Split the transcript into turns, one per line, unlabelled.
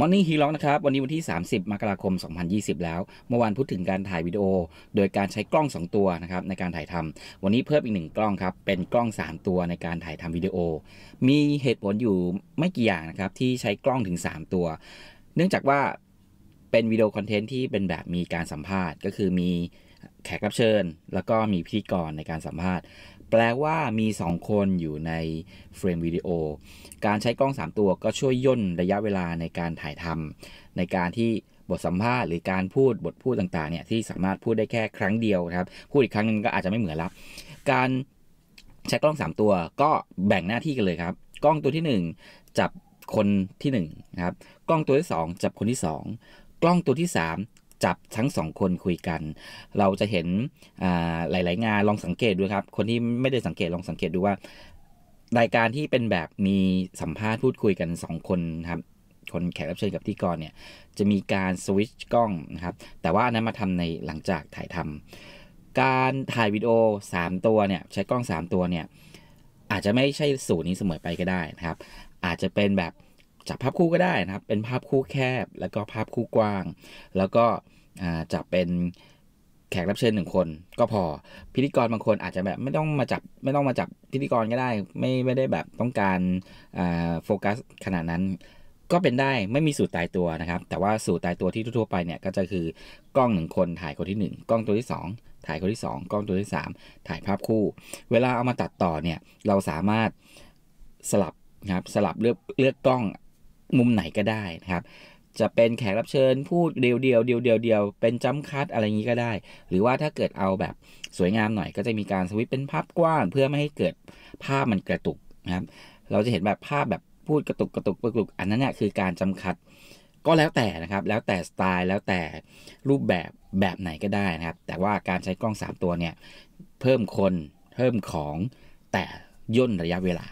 ม m น r n i ฮี h ็อกนะครับวันนี้วันที่ 30 มกราคม 2020 แล้วเมื่อวานพูดถึงการถ่ายวิดีโอ โดยการใช้กล้อง 2 ตัวนะครับในการถ่ายทำวันนี้เพิ่มอีก1กล้องครับ เป็นกล้อง3ตัวในการถ่ายทำวิดีโอ มีเหตุผลอยู่ไม่กี่อย่างนะครับที่ใช้กล้องถึง 3 ตัว เนื่องจากว่าเป็นวิดีโอคอนเทนต์ที่เป็นแบบมีการสัมภาษณ์ ก็คือมีแขกรับเชิญ แล้วก็มีพิธีกรในการสัมภาษณ์ แปลว่ามี2คนอยู่ในเฟรมวิดีโอ การใช้กล้อง3ตัวก็ช่วยย่นระยะเวลาในการถ่ายทำในการที่บทสัมภาษณ์หรือการพูดบทพูดต่างๆเนี่ยที่สามารถพูดได้แค่ครั้งเดียวครับ พูดอีกครั้งนึงก็อาจจะไม่เหมือนละการใช้กล้อง 3 ตัวก็แบ่งหน้าที่กันเลยครับ กล้องตัวที่ 1 จับคนที่1นะครับ กล้องตัวที่ 2 จับคนที่ 2 กล้องตัวที่3จับทั้งสองคนคุยกัน เราจะเห็นหลายๆงานลองสังเกตดูครับ คนที่ไม่ได้สังเกตลองสังเกตดูว่ารายการที่เป็นแบบมีสัมภาษณ์พูดคุยกันสองคนครับ คนแขกรับเชิญกับที่กรเนี่ยจะมีการสวิตช์กล้องนะครับ แต่ว่าอันนั้นมาทำในหลังจากถ่ายทำ การถ่ายวิดีโอ 3 ตัวเนี่ยใช้กล้อง 3 ตัวเนี่ยอาจจะไม่ใช่สูตรนี้เสมอไปก็ได้นะครับ อาจจะเป็นแบบจับภาพคู่ก็ได้นะครับ เป็นภาพคู่แคบแล้วก็ภาพคู่กว้าง แล้วก็จับเป็นแขกรับเชิญหนึ่งคนก็พอพิธีกรบางคนอาจจะแบบไม่ต้องมาจับไม่ต้องมาจับพิธีกรก็ได้ไม่ไม่ได้แบบต้องการโฟกัส ขนาดนั้นก็เป็นได้ไม่มีสูตรตายตัวนะครับ แต่ว่าสูตรตายตัวที่ทั่วไปเนี่ยก็จะคือกล้องหนึ่งคนถ่ายคนที่ 1 กล้องตัวที่ 2 ถ่ายคนที่ 2กล้องตัวที่ 3 ถ่ายภาพคู่ เวลาเอามาตัดต่อเนี่ยเราสามารถสลับนะครับสลับเลือกเลือกกล้องมุมไหนก็ได้นะครับ จะเป็นแขกรับเชิญ พูดเดียวเดียวเดียวเดียวเดียวเป็นจัมคัดอะไรอย่างนี้ก็ได้ หรือว่าถ้าเกิดเอาแบบสวยงามหน่อย ก็จะมีการสวิตเป็นภาพกว้างเพื่อไม่ให้เกิดภาพมันกระตุกนะครับ เราจะเห็นแบบภาพแบบพูดกระตุกกระตุกกระตุกอันนั้นเนี่ยคือการจำคัดก็แล้วแต่นะครับแล้วแต่สไตล์แล้วแต่รูปแบบแบบไหนก็ได้นะครับ แต่ว่าการใช้กล้อง3ตัวเนี่ยเพิ่มคนเพิ่มของแต่ย่นระยะเวลา